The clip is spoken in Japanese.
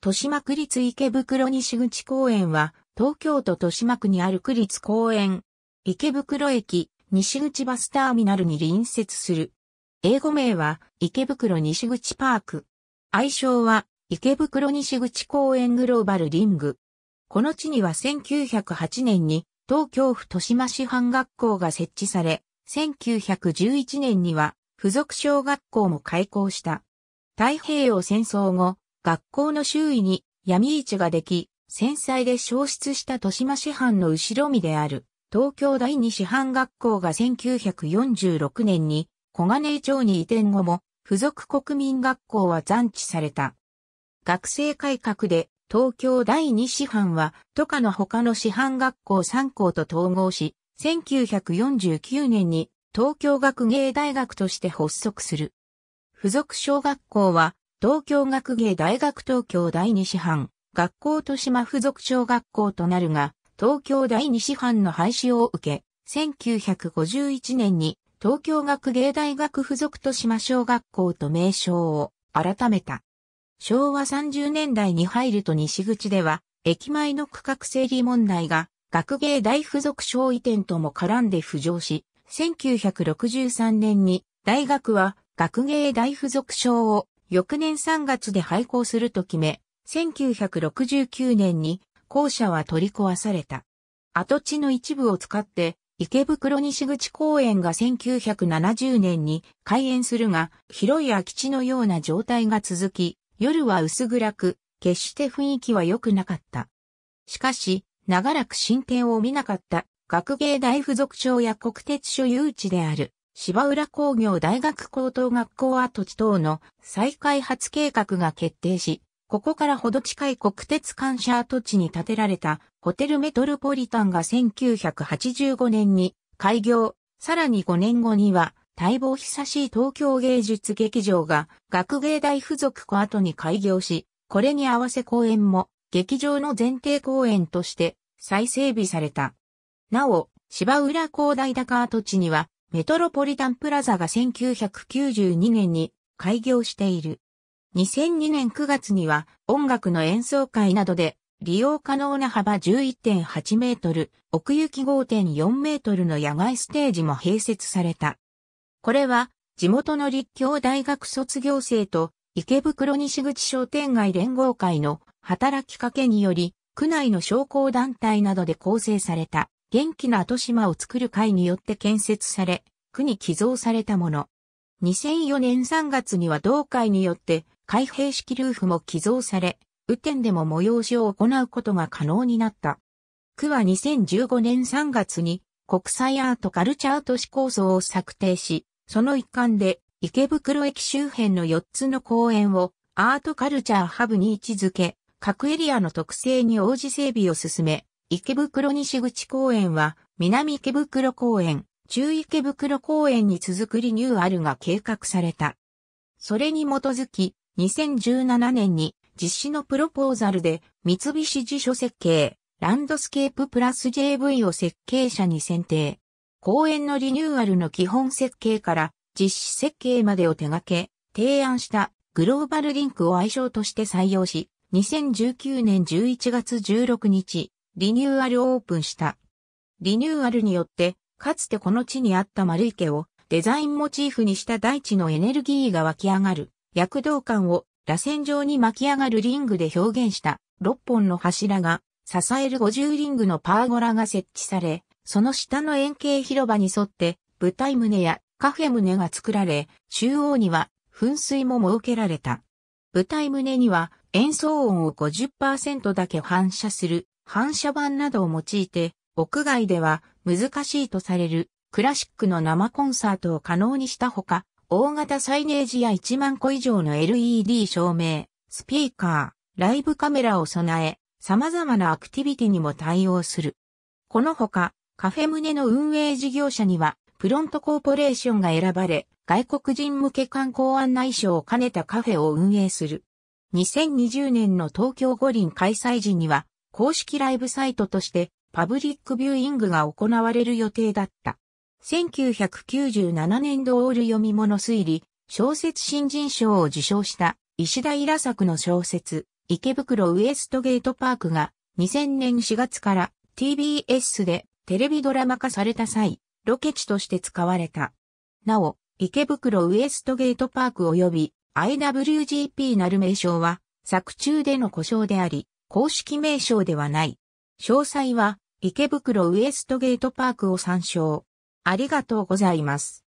豊島区立池袋西口公園は、東京都豊島区にある区立公園、池袋駅、西口バスターミナルに隣接する。英語名は、池袋西口パーク。愛称は、池袋西口公園グローバルリング。この地には1908年に、東京府豊島市藩学校が設置され、1911年には、付属小学校も開校した。太平洋戦争後、学校の周囲に闇市ができ、戦災で消失した豊島市販の後ろ身である、東京第二師範学校が1946年に小金井町に移転後も、付属国民学校は残地された。学生改革で東京第二師範は都下の他の師範学校3校と統合し、1949年に東京学芸大学として発足する。付属小学校は東京学芸大学東京第二師範、学校豊島附属小学校となるが、東京第二師範の廃止を受け、1951年に東京学芸大学附属豊島小学校と名称を改めた。昭和30年代に入ると西口では、駅前の区画整理問題が、学芸大附属小移転とも絡んで浮上し、1963年に大学は学芸大附属小を翌年3月で廃校すると決め、1969年に校舎は取り壊された。跡地の一部を使って池袋西口公園が1970年に開園するが、広い空き地のような状態が続き、夜は薄暗く、決して雰囲気は良くなかった。しかし、長らく進展を見なかった学芸大附属町や国鉄所有地である芝浦工業大学高等学校跡地等の再開発計画が決定し、ここからほど近い国鉄感謝跡地に建てられたホテルメトロポリタンが1985年に開業、さらに5年後には待望久しい東京芸術劇場が学芸大附属小跡に開業し、これに合わせ公演も劇場の前提公演として再整備された。なお、芝浦工大高跡地にはメトロポリタンプラザが1992年に開業している。2002年9月には音楽の演奏会などで利用可能な幅11.8メートル、奥行き5.4メートルの野外ステージも併設された。これは地元の立教大学卒業生と池袋西口商店街連合会の働きかけにより、区内の商工団体などで構成された。元気な後島を作る会によって建設され、区に寄贈されたもの。2004年3月には同会によって開閉式ルーフも寄贈され、雨天でも催しを行うことが可能になった。区は2015年3月に国際アートカルチャー都市構想を策定し、その一環で池袋駅周辺の4つの公園をアートカルチャーハブに位置づけ、各エリアの特性に応じ整備を進め、池袋西口公園は、南池袋公園、中池袋公園に続くリニューアルが計画された。それに基づき、2017年に実施のプロポーザルで三菱辞所設計、ランドスケーププラス JV を設計者に選定。公園のリニューアルの基本設計から実施設計までを手掛け、提案したグローバルリンクを愛称として採用し、2019年11月16日、リニューアルオープンした。リニューアルによって、かつてこの地にあった丸池をデザインモチーフにした大地のエネルギーが湧き上がる躍動感を螺旋状に巻き上がるリングで表現した6本の柱が支える50リングのパーゴラが設置され、その下の円形広場に沿って舞台棟やカフェ棟が作られ、中央には噴水も設けられた。舞台棟には演奏音を50%だけ反射する反射板などを用いて、屋外では難しいとされるクラシックの生コンサートを可能にしたほか、大型サイネージや1万個以上の LED 照明、スピーカー、ライブカメラを備え、様々なアクティビティにも対応する。このほか、カフェ胸の運営事業者には、プロントコーポレーションが選ばれ、外国人向け観光案内所を兼ねたカフェを運営する。2020年の東京五輪開催時には、公式ライブサイトとしてパブリックビューイングが行われる予定だった。1997年度オール読み物推理、小説新人賞を受賞した石田イラ作の小説、池袋ウエストゲートパークが2000年4月から TBS でテレビドラマ化された際、ロケ地として使われた。なお、池袋ウエストゲートパーク及び IWGP なる名称は作中での故障であり、公式名称ではない。詳細は池袋ウエストゲートパークを参照。ありがとうございます。